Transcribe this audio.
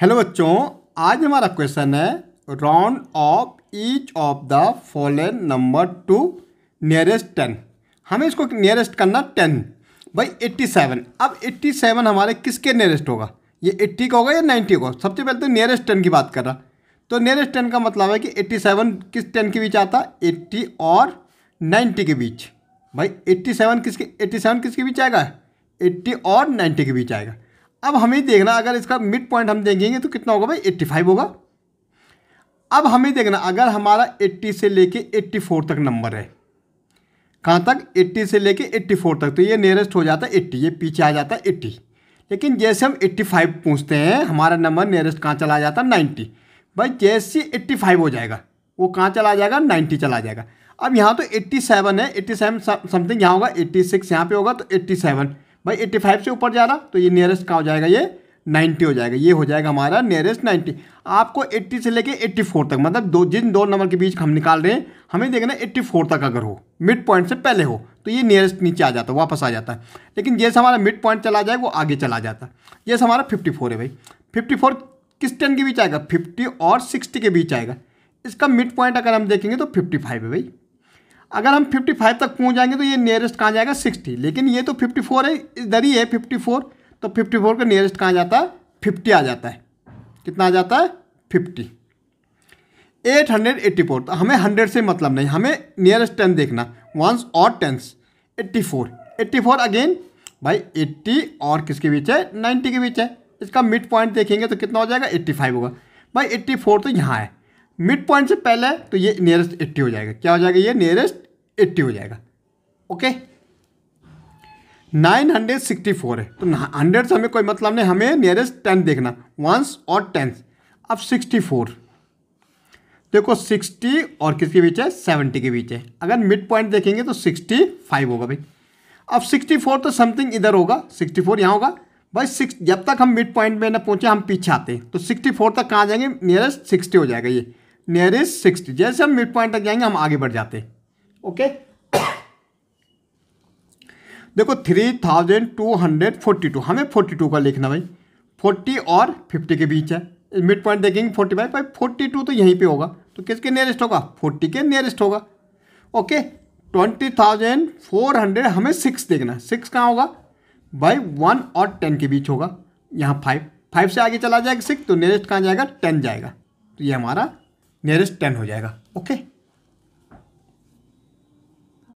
hello बच्चों आज हमारा क्वेश्चन है round off each of the following number to nearest ten हमें इसको नियरेस्ट करना टेन भाई एट्टी सेवन अब एट्टी सेवन हमारे किसके नियरेस्ट होगा ये एट्टी का होगा या नाइन्टी का सबसे पहले तो नियरेस्ट टेन की बात कर रहा तो नियरेस्ट टेन का मतलब है कि एट्टी सेवन किस टेन के बीच आता एट्टी और नाइन्टी के बीच भाई एट्टी सेवन किसके एट्टी सेवन किसके बीच आएगा एट्टी और नाइन्टी के बीच आएगा अब हमें देखना अगर इसका मिड पॉइंट हम देखेंगे तो कितना होगा भाई एट्टी फाइव होगा अब हमें देखना अगर हमारा 80 से लेके 84 तक नंबर है कहाँ तक 80 से लेके 84 तक तो ये नियरेस्ट हो जाता है 80 ये पीछे आ जाता है 80 लेकिन जैसे हम 85 पूछते हैं हमारा नंबर नियरेस्ट कहाँ चला जाता है 90 भाई जैसे फाइव हो जाएगा वो कहाँ चला जाएगा नाइन्टी चला जाएगा अब यहाँ तो सेवन है सेवन समथिंग यहाँ होगा सिक्स यहाँ पे होगा तो सेवन भाई एट्टी फाइव से ऊपर जा रहा तो ये नियरेस्ट कहाँ हो जाएगा ये नाइन्टी हो जाएगा ये हो जाएगा हमारा नियरेस्ट नाइन्टी आपको एट्टी से लेके एट्टी फोर तक मतलब दो जिन दो नंबर के बीच हम निकाल रहे हैं हमें देखना एट्टी फोर तक अगर हो मिड पॉइंट से पहले हो तो ये नियरेस्ट नीचे आ जाता है वापस आ जाता है लेकिन जैसे हमारा मिड पॉइंट चला जाए वो आगे चला जाता है जैसे हमारा फिफ्टी फोर है भाई फिफ्टी फोर किस टेन के बीच आएगा फिफ्टी और सिक्सटी के बीच आएगा इसका मिड पॉइंट अगर हम देखेंगे तो फिफ्टी फाइव है भाई अगर हम 55 तक पहुंच जाएंगे तो ये नियरेस्ट कहाँ जाएगा 60 लेकिन ये तो 54 है इधर ही है 54 तो 54 का नियरेस्ट कहाँ जाता है 50 आ जाता है कितना आ जाता है 50 884 तो हमें 100 से मतलब नहीं हमें नियरेस्ट टेन देखना वंस और टेंस 84 84 अगेन भाई 80 और किसके बीच है 90 के बीच है इसका मिड पॉइंट देखेंगे तो कितना हो जाएगा एट्टी होगा भाई एट्टी तो यहाँ है मिड पॉइंट से पहले तो ये नियरेस्ट एट्टी हो जाएगा क्या हो जाएगा ये नियरेस्ट एट्टी हो जाएगा okay nine hundred sixty four है तो हंड्रेड से हमें कोई मतलब नहीं हमें नियरेस्ट टेंथ देखना वंस और टेंथ अब सिक्सटी फोर देखो सिक्सटी और किसके बीच है सेवेंटी के बीच है अगर मिड पॉइंट देखेंगे तो सिक्सटी फाइव होगा भाई अब सिक्सटी फोर तो समथिंग इधर होगा सिक्सटी फोर यहाँ होगा भाई सिक्स जब तक हम मिड पॉइंट में ना पहुँचे हम पीछे आते हैं तो सिक्सटी फोर तक कहाँ जाएंगे नियरेस्ट सिक्सटी हो जाएगा ये नियरेस्ट सिक्सटी जैसे हम मिड पॉइंट तक जाएंगे हम आगे बढ़ जाते ओके देखो three thousand two hundred forty two हमें फोर्टी टू का लिखना भाई फोर्टी और फिफ्टी के बीच है मिड पॉइंट देखेंगे फोर्टी फाइव भाई फोर्टी टू तो यहीं पे होगा तो किसके नियरेस्ट होगा फोर्टी के नियरेस्ट होगा okay twenty thousand four hundred हमें सिक्स देखना है सिक्स कहाँ होगा भाई वन और टेन के बीच होगा यहाँ फाइव फाइव से आगे चला जाएगा सिक्स तो नियरेस्ट कहाँ जाएगा टेन जाएगा तो ये हमारा नियरेस्ट टेन हो जाएगा ओके